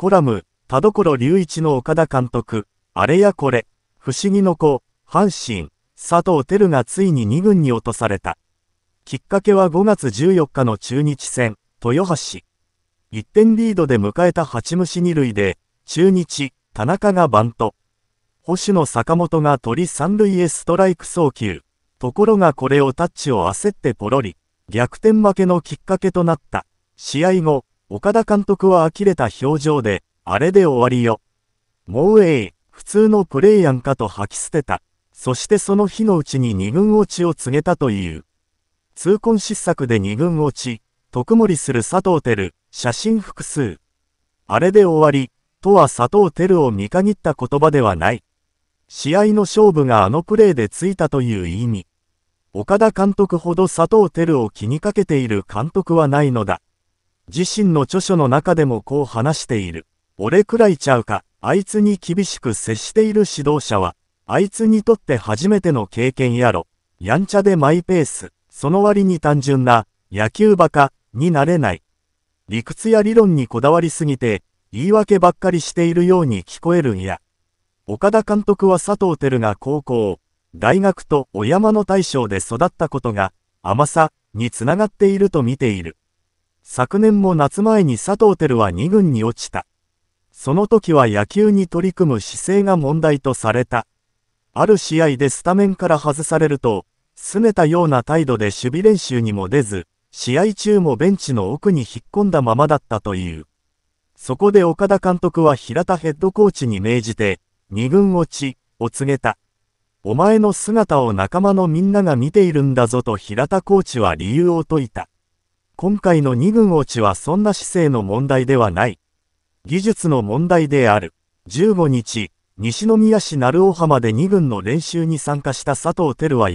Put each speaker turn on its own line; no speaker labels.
コラム、田所隆一の岡田監督、あれやこれ、不思議の子、阪神、佐藤輝がついに2軍に落とされた。きっかけは5月14日の中日戦、豊橋。1点リードで迎えた八虫二塁で、中日、田中がバント。保守の坂本が取り三塁へストライク送球。ところがこれをタッチを焦ってポロリ。逆転負けのきっかけとなった。試合後、岡田監督は呆れた表情で、あれで終わりよ。もうええ、普通のプレイやんかと吐き捨てた。そしてその日のうちに2軍落ちを告げたという。痛恨失策で2軍落ち、特盛する佐藤輝、写真複数。あれで終わり、とは佐藤輝を見限った言葉ではない。試合の勝負があのプレーでついたという意味。岡田監督ほど佐藤輝を気にかけている監督はないのだ。自身の著書の中でもこう話している。俺くらいちゃうか、あいつに厳しく接している指導者は、あいつにとって初めての経験やろ。やんちゃでマイペース、その割に単純な、野球バカ、になれない。理屈や理論にこだわりすぎて、言い訳ばっかりしているように聞こえるんや。岡田監督は佐藤輝が高校、大学とお山の大将で育ったことが、甘さにつながっていると見ている。昨年も夏前に佐藤輝は2軍に落ちた。その時は野球に取り組む姿勢が問題とされた。ある試合でスタメンから外されると、拗ねたような態度で守備練習にも出ず、試合中もベンチの奥に引っ込んだままだったという。そこで岡田監督は平田ヘッドコーチに命じて、2軍落ち、を告げた。お前の姿を仲間のみんなが見ているんだぞと平田コーチは理由を説いた。今回の2軍落ちはそんな姿勢の問題ではない。技術の問題である。15日、西宮市鳴尾浜で2軍の練習に参加した佐藤輝は